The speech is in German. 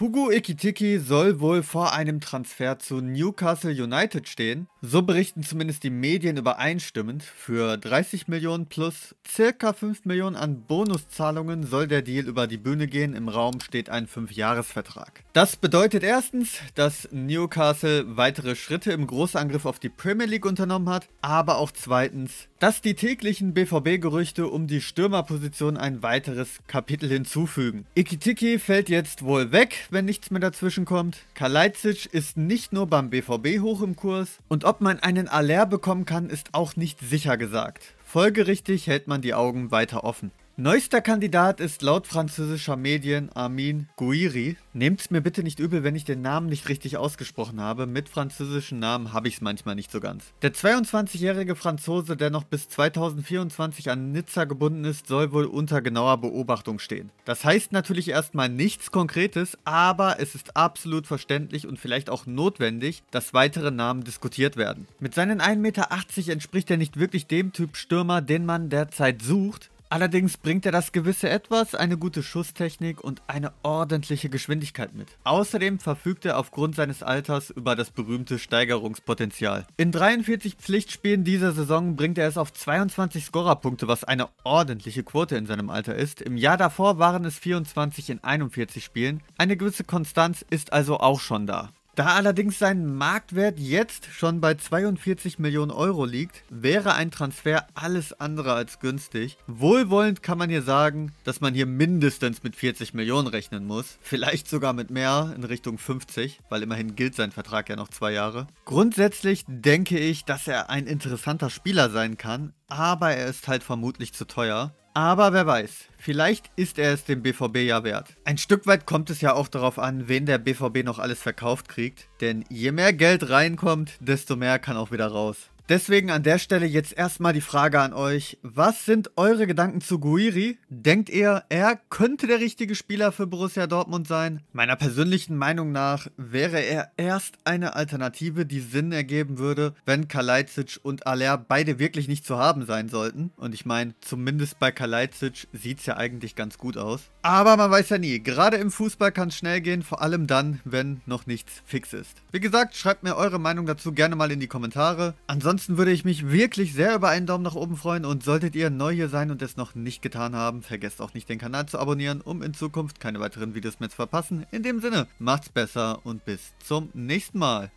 Hugo Ikitiki soll wohl vor einem Transfer zu Newcastle United stehen. So berichten zumindest die Medien übereinstimmend. Für 30 Millionen plus circa 5 Millionen an Bonuszahlungen soll der Deal über die Bühne gehen. Im Raum steht ein 5-Jahres-Vertrag. Das bedeutet erstens, dass Newcastle weitere Schritte im Großangriff auf die Premier League unternommen hat, aber auch zweitens, dass die täglichen BVB-Gerüchte um die Stürmerposition ein weiteres Kapitel hinzufügen. Ikitiki fällt jetzt wohl weg wenn nichts mehr dazwischen kommt. Kalajdzic ist nicht nur beim BVB hoch im Kurs und ob man einen Aller bekommen kann, ist auch nicht sicher gesagt. Folgerichtig hält man die Augen weiter offen. Neuster Kandidat ist laut französischer Medien Armin Guiri. Nehmt's mir bitte nicht übel, wenn ich den Namen nicht richtig ausgesprochen habe. Mit französischen Namen habe ich es manchmal nicht so ganz. Der 22-jährige Franzose, der noch bis 2024 an Nizza gebunden ist, soll wohl unter genauer Beobachtung stehen. Das heißt natürlich erstmal nichts Konkretes, aber es ist absolut verständlich und vielleicht auch notwendig, dass weitere Namen diskutiert werden. Mit seinen 1,80 Meter entspricht er nicht wirklich dem Typ Stürmer, den man derzeit sucht. Allerdings bringt er das gewisse Etwas, eine gute Schusstechnik und eine ordentliche Geschwindigkeit mit. Außerdem verfügt er aufgrund seines Alters über das berühmte Steigerungspotenzial. In 43 Pflichtspielen dieser Saison bringt er es auf 22 Scorerpunkte, was eine ordentliche Quote in seinem Alter ist. Im Jahr davor waren es 24 in 41 Spielen. Eine gewisse Konstanz ist also auch schon da. Da allerdings sein Marktwert jetzt schon bei 42 Millionen Euro liegt, wäre ein Transfer alles andere als günstig. Wohlwollend kann man hier sagen, dass man hier mindestens mit 40 Millionen rechnen muss. Vielleicht sogar mit mehr in Richtung 50, weil immerhin gilt sein Vertrag ja noch zwei Jahre. Grundsätzlich denke ich, dass er ein interessanter Spieler sein kann, aber er ist halt vermutlich zu teuer. Aber wer weiß, vielleicht ist er es dem BVB ja wert. Ein Stück weit kommt es ja auch darauf an, wen der BVB noch alles verkauft kriegt. Denn je mehr Geld reinkommt, desto mehr kann auch wieder raus. Deswegen an der Stelle jetzt erstmal die Frage an euch. Was sind eure Gedanken zu Guiri? Denkt ihr, er könnte der richtige Spieler für Borussia Dortmund sein? Meiner persönlichen Meinung nach wäre er erst eine Alternative, die Sinn ergeben würde, wenn Kalajdzic und Aller beide wirklich nicht zu haben sein sollten. Und ich meine, zumindest bei Kalajdzic sieht es ja eigentlich ganz gut aus. Aber man weiß ja nie, gerade im Fußball kann es schnell gehen, vor allem dann, wenn noch nichts fix ist. Wie gesagt, schreibt mir eure Meinung dazu gerne mal in die Kommentare. Ansonsten Ansonsten würde ich mich wirklich sehr über einen Daumen nach oben freuen und solltet ihr neu hier sein und es noch nicht getan haben, vergesst auch nicht den Kanal zu abonnieren, um in Zukunft keine weiteren Videos mehr zu verpassen. In dem Sinne, macht's besser und bis zum nächsten Mal.